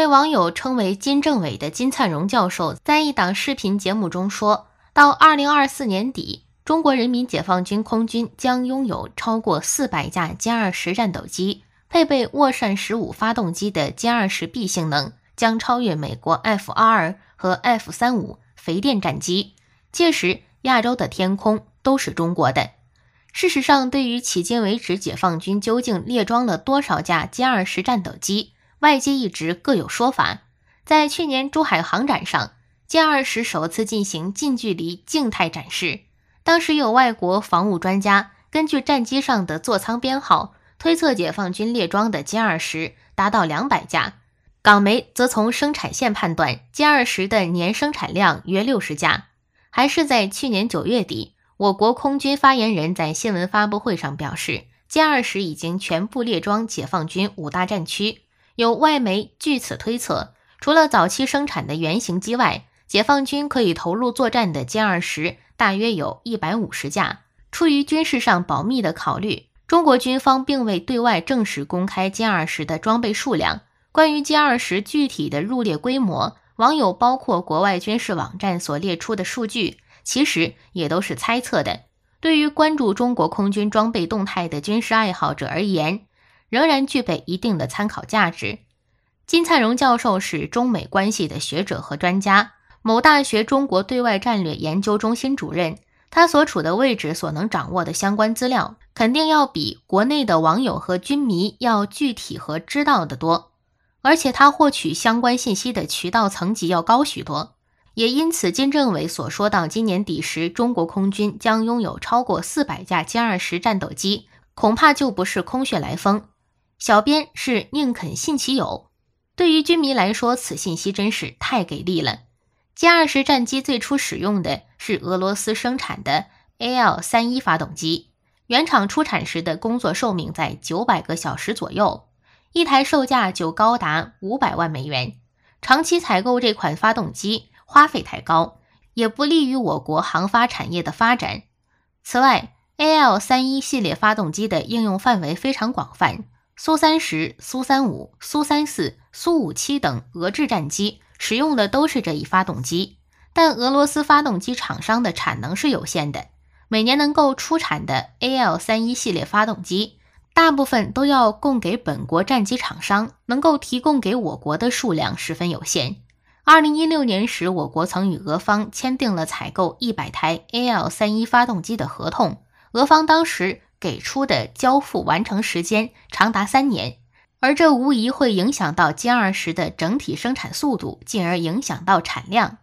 被网友称为“金政委”的金灿荣教授，在一档视频节目中说到，二零二四年底，中国人民解放军空军将拥有超过四百架歼二十战斗机，配备涡扇十五发动机的歼二十 B 性能将超越美国 F 二二和 F 三五肥电战机。届时，亚洲的天空都是中国的。事实上，对于迄今为止解放军究竟列装了多少架歼二十战斗机，外界一直各有说法。在去年珠海航展上，歼二十首次进行近距离静态展示。当时有外国防务专家根据战机上的座舱编号推测，解放军列装的歼二十达到两百架。港媒则从生产线判断，歼二十的年生产量约六十架。还是在去年九月底，我国空军发言人在新闻发布会上表示，歼二十已经全部列装解放军五大战区。有外媒据此推测，除了早期生产的原型机外，解放军可以投入作战的歼二十大约有一百五十架。出于军事上保密的考虑，中国军方并未对外正式公开歼二十的装备数量。关于歼二十具体的入列规模，网友包括国外军事网站所列出的数据，其实也都是猜测的。对于关注中国空军装备动态的军事爱好者而言，仍然具备一定的参考价值。金灿荣教授是中美关系的学者和专家，某大学中国对外战略研究中心主任。他所处的位置所能掌握的相关资料，肯定要比国内的网友和军迷要具体和知道的多。而且他获取相关信息的渠道层级要高许多。也因此，金正委所说到今年底时，中国空军将拥有超过四百架歼二十战斗机，恐怕就不是空穴来风。小编是宁肯信其有，对于军迷来说，此信息真是太给力了。歼二十战机最初使用的是俄罗斯生产的 AL 三一发动机，原厂出产时的工作寿命在九百个小时左右，一台售价就高达五百万美元，长期采购这款发动机花费太高，也不利于我国航发产业的发展。此外，AL 三一系列发动机的应用范围非常广泛。苏三十、苏三五、苏三四、苏五七等俄制战机使用的都是这一发动机，但俄罗斯发动机厂商的产能是有限的，每年能够出产的 AL 三一系列发动机大部分都要供给本国战机厂商，能够提供给我国的数量十分有限。二零一六年时，我国曾与俄方签订了采购一百台 AL 三一发动机的合同，俄方当时。给出的交付完成时间长达三年，而这无疑会影响到歼二十的整体生产速度，进而影响到产量。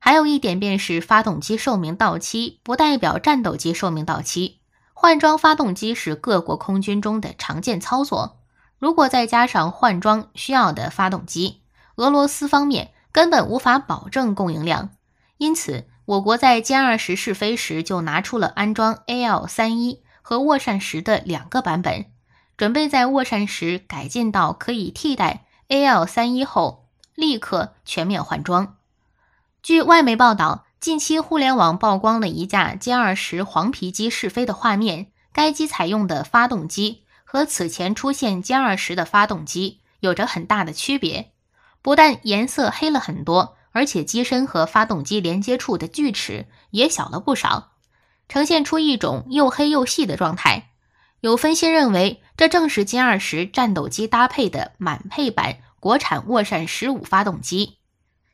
还有一点便是发动机寿命到期不代表战斗机寿命到期，换装发动机是各国空军中的常见操作。如果再加上换装需要的发动机，俄罗斯方面根本无法保证供应量。因此，我国在歼二十试飞时就拿出了安装 AL-31。和卧善十的两个版本，准备在卧善十改进到可以替代 AL-31 后，立刻全面换装。据外媒报道，近期互联网曝光了一架歼二十黄皮机试飞的画面，该机采用的发动机和此前出现歼二十的发动机有着很大的区别，不但颜色黑了很多，而且机身和发动机连接处的锯齿也小了不少。呈现出一种又黑又细的状态，有分析认为，这正是歼二十战斗机搭配的满配版国产涡扇十五发动机。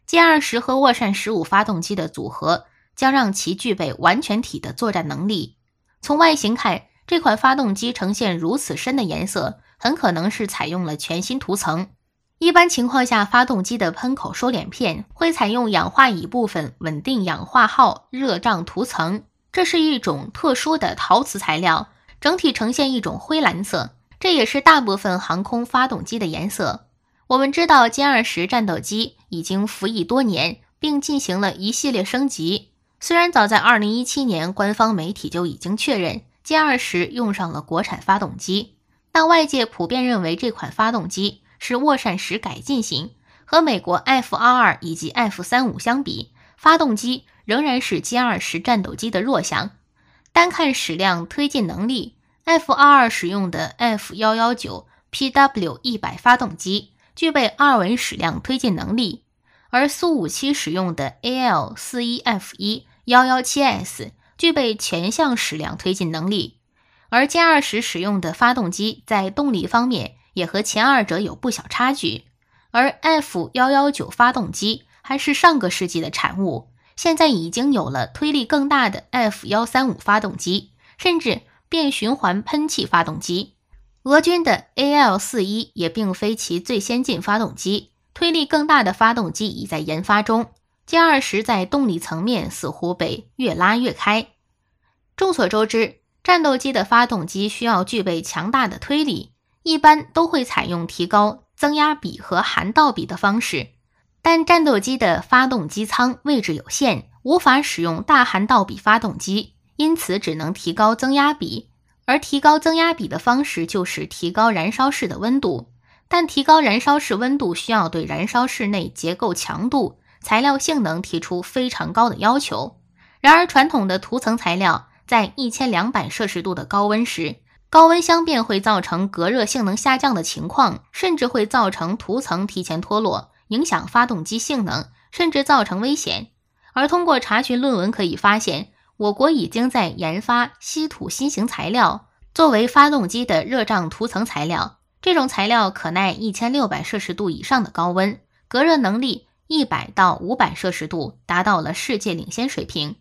歼二十和涡扇十五发动机的组合将让其具备完全体的作战能力。从外形看，这款发动机呈现如此深的颜色，很可能是采用了全新涂层。一般情况下，发动机的喷口收敛片会采用氧化乙部分稳定氧化锆热障涂层。这是一种特殊的陶瓷材料，整体呈现一种灰蓝色，这也是大部分航空发动机的颜色。我们知道，歼二十战斗机已经服役多年，并进行了一系列升级。虽然早在2017年，官方媒体就已经确认歼二十用上了国产发动机，但外界普遍认为这款发动机是涡扇十改进型，和美国 F 二二以及 F 三五相比，发动机。仍然是歼二十战斗机的弱项。单看矢量推进能力，F 二二使用的 F 幺幺九 PW 一百发动机具备二维矢量推进能力，而苏五七使用的 AL 四一 F 一幺幺七 S 具备全向矢量推进能力，而歼二十使用的发动机在动力方面也和前二者有不小差距，而 F 幺幺九发动机还是上个世纪的产物。现在已经有了推力更大的 F- 幺三五发动机，甚至变循环喷气发动机。俄军的 AL- 四一也并非其最先进发动机，推力更大的发动机已在研发中。歼二十在动力层面似乎被越拉越开。众所周知，战斗机的发动机需要具备强大的推力，一般都会采用提高增压比和涵道比的方式。但战斗机的发动机舱位置有限，无法使用大涵道比发动机，因此只能提高增压比。而提高增压比的方式就是提高燃烧室的温度。但提高燃烧室温度需要对燃烧室内结构强度、材料性能提出非常高的要求。然而，传统的涂层材料在一千两百摄氏度的高温时，高温相变会造成隔热性能下降的情况，甚至会造成涂层提前脱落。影响发动机性能，甚至造成危险。而通过查询论文可以发现，我国已经在研发稀土新型材料作为发动机的热胀涂层材料。这种材料可耐一千六百摄氏度以上的高温，隔热能力一百到五百摄氏度达到了世界领先水平。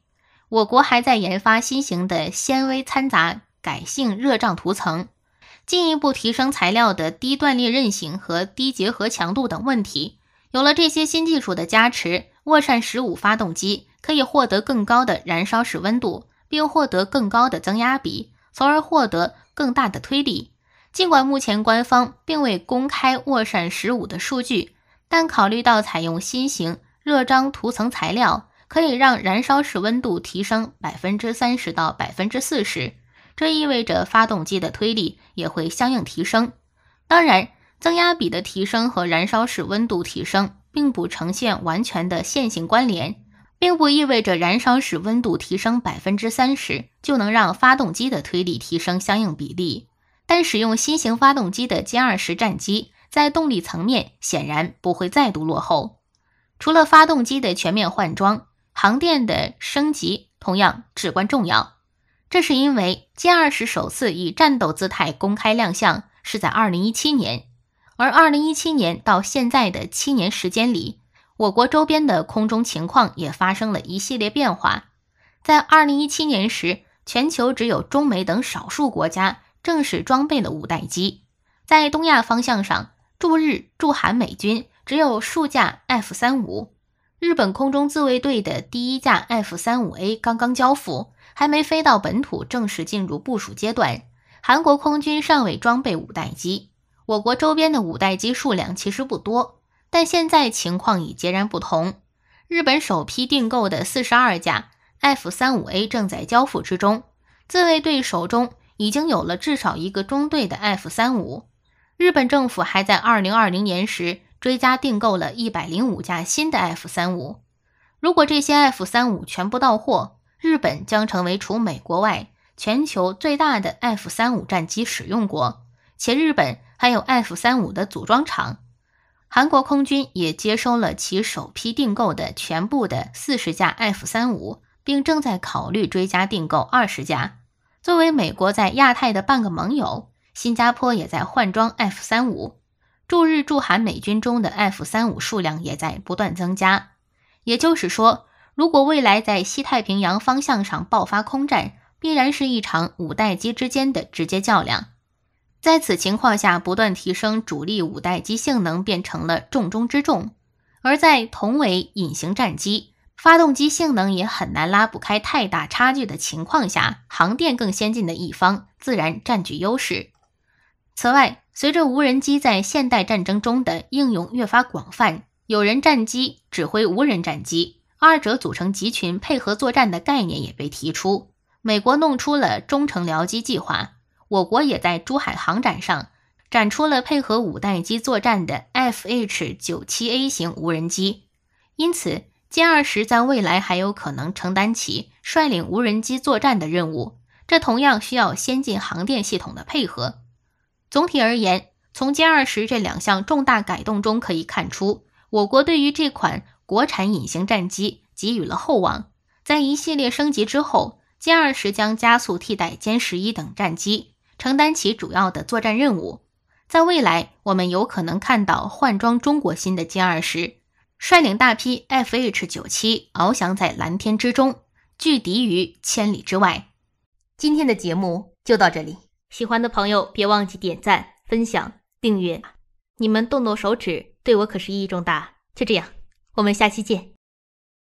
我国还在研发新型的纤维掺杂改性热胀涂层，进一步提升材料的低断裂韧性和低结合强度等问题。有了这些新技术的加持，涡扇十五发动机可以获得更高的燃烧室温度，并获得更高的增压比，从而获得更大的推力。尽管目前官方并未公开涡扇十五的数据，但考虑到采用新型热张涂层材料可以让燃烧室温度提升百分之三十到百分之四十，这意味着发动机的推力也会相应提升。当然。增压比的提升和燃烧室温度提升并不呈现完全的线性关联，并不意味着燃烧室温度提升百分之三十就能让发动机的推力提升相应比例。但使用新型发动机的歼二十战机，在动力层面显然不会再度落后。除了发动机的全面换装，航电的升级同样至关重要。这是因为歼二十首次以战斗姿态公开亮相是在二零一七年。而二零一七年到现在的七年时间里，我国周边的空中情况也发生了一系列变化。在二零一七年时，全球只有中美等少数国家正式装备了五代机。在东亚方向上，驻日驻韩美军只有数架 F 三五，日本空中自卫队的第一架 F 三五 A 刚刚交付，还没飞到本土，正式进入部署阶段。韩国空军尚未装备五代机。我国周边的五代机数量其实不多，但现在情况已截然不同。日本首批订购的四十二架 F-35A 正在交付之中，自卫队手中已经有了至少一个中队的 F-35。日本政府还在2020年时追加订购了一百零五架新的 F-35。如果这些 F-35 全部到货，日本将成为除美国外全球最大的 F-35 战机使用国，且日本。还有 F 三五的组装厂，韩国空军也接收了其首批订购的全部的四十架 F 三五，并正在考虑追加订购二十架。作为美国在亚太的半个盟友，新加坡也在换装 F 三五。驻日驻韩美军中的 F 三五数量也在不断增加。也就是说，如果未来在西太平洋方向上爆发空战，必然是一场五代机之间的直接较量。在此情况下，不断提升主力五代机性能变成了重中之重。而在同为隐形战机，发动机性能也很难拉不开太大差距的情况下，航电更先进的一方自然占据优势。此外，随着无人机在现代战争中的应用越发广泛，有人战机指挥无人战机，二者组成集群配合作战的概念也被提出。美国弄出了忠诚僚机计划。我国也在珠海航展上展出了配合五代机作战的 F H 九七 A 型无人机，因此，歼二十在未来还有可能承担起率领无人机作战的任务，这同样需要先进航电系统的配合。总体而言，从歼二十这两项重大改动中可以看出，我国对于这款国产隐形战机给予了厚望。在一系列升级之后，歼二十将加速替代歼十一等战机。承担起主要的作战任务，在未来我们有可能看到换装中国新的歼二十，率领大批 F H 九七翱翔在蓝天之中，拒敌于千里之外。今天的节目就到这里，喜欢的朋友别忘记点赞、分享、订阅，你们动动手指对我可是意义重大。就这样，我们下期见。